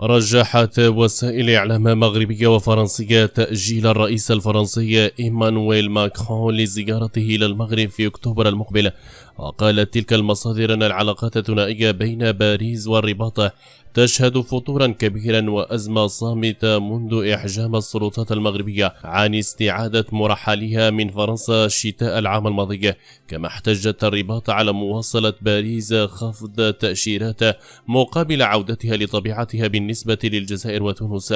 رجحت وسائل إعلام مغربية وفرنسية تأجيل الرئيس الفرنسي إيمانويل ماكرون لزيارته إلى المغرب في أكتوبر المقبل وقالت تلك المصادر أن العلاقات الثنائية بين باريس والرباط تشهد فطورا كبيرا وأزمة صامتة منذ إحجام السلطات المغربية عن استعادة مرحلها من فرنسا شتاء العام الماضي كما احتجت الرباط على مواصلة باريس خفض تأشيرات مقابل عودتها لطبيعتها بالنسبة بالنسبة للجزائر وتونس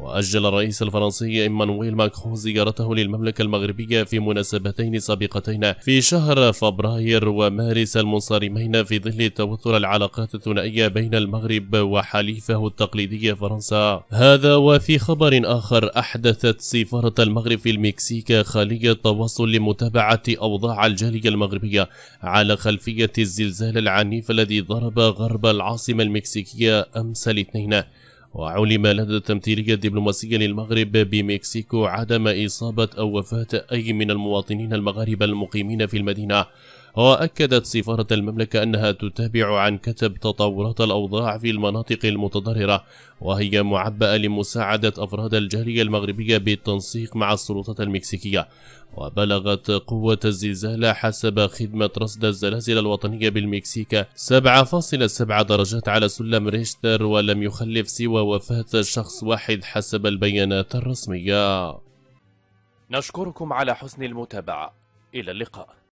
وأجل الرئيس الفرنسي إيمانويل ماكرون زيارته للمملكة المغربية في مناسبتين سابقتين في شهر فبراير ومارس المنصرمين في ظل توتر العلاقات الثنائية بين المغرب وحليفه التقليدي فرنسا هذا وفي خبر آخر أحدثت سفارة المغرب في المكسيك خلية تواصل لمتابعة أوضاع الجالية المغربية على خلفية الزلزال العنيف الذي ضرب غرب العاصمة المكسيكية أمس الاثنين وعلم لدى التمثيلية الدبلوماسية للمغرب بمكسيكو عدم إصابة أو وفاة أي من المواطنين المغاربة المقيمين في المدينة وأكدت سفارة المملكة أنها تتابع عن كتب تطورات الأوضاع في المناطق المتضررة وهي معبأة لمساعدة أفراد الجالية المغربية بالتنسيق مع السلطات المكسيكية وبلغت قوة الزلزال حسب خدمة رصد الزلازل الوطنية بالمكسيك 7.7 درجات على سلم ريشتر ولم يخلف سوى وفاة شخص واحد حسب البيانات الرسمية نشكركم على حسن المتابعة إلى اللقاء